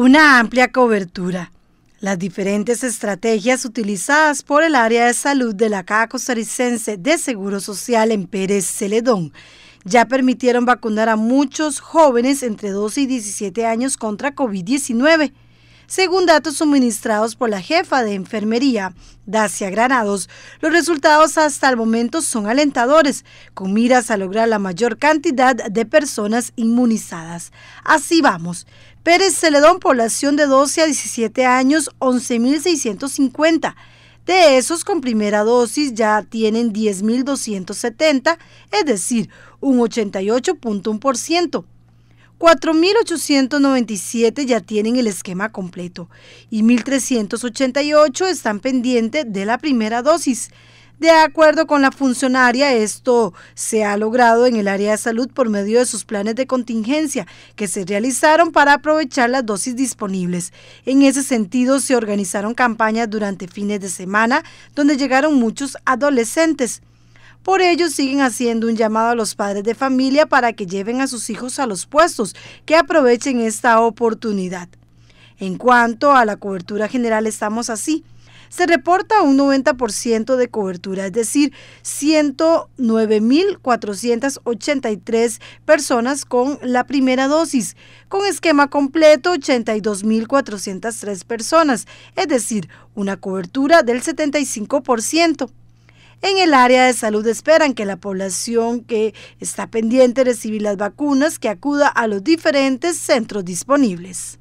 una amplia cobertura. Las diferentes estrategias utilizadas por el área de salud de la Caja Costarricense de Seguro Social en Pérez Celedón ya permitieron vacunar a muchos jóvenes entre 12 y 17 años contra COVID-19, según datos suministrados por la jefa de enfermería, Dacia Granados, los resultados hasta el momento son alentadores, con miras a lograr la mayor cantidad de personas inmunizadas. Así vamos, Pérez Celedón, población de 12 a 17 años, 11.650. De esos con primera dosis ya tienen 10.270, es decir, un 88.1%. 4.897 ya tienen el esquema completo y 1.388 están pendientes de la primera dosis. De acuerdo con la funcionaria, esto se ha logrado en el área de salud por medio de sus planes de contingencia que se realizaron para aprovechar las dosis disponibles. En ese sentido, se organizaron campañas durante fines de semana donde llegaron muchos adolescentes. Por ello, siguen haciendo un llamado a los padres de familia para que lleven a sus hijos a los puestos, que aprovechen esta oportunidad. En cuanto a la cobertura general, estamos así se reporta un 90% de cobertura, es decir, 109.483 personas con la primera dosis, con esquema completo 82.403 personas, es decir, una cobertura del 75%. En el área de salud esperan que la población que está pendiente de recibir las vacunas que acuda a los diferentes centros disponibles.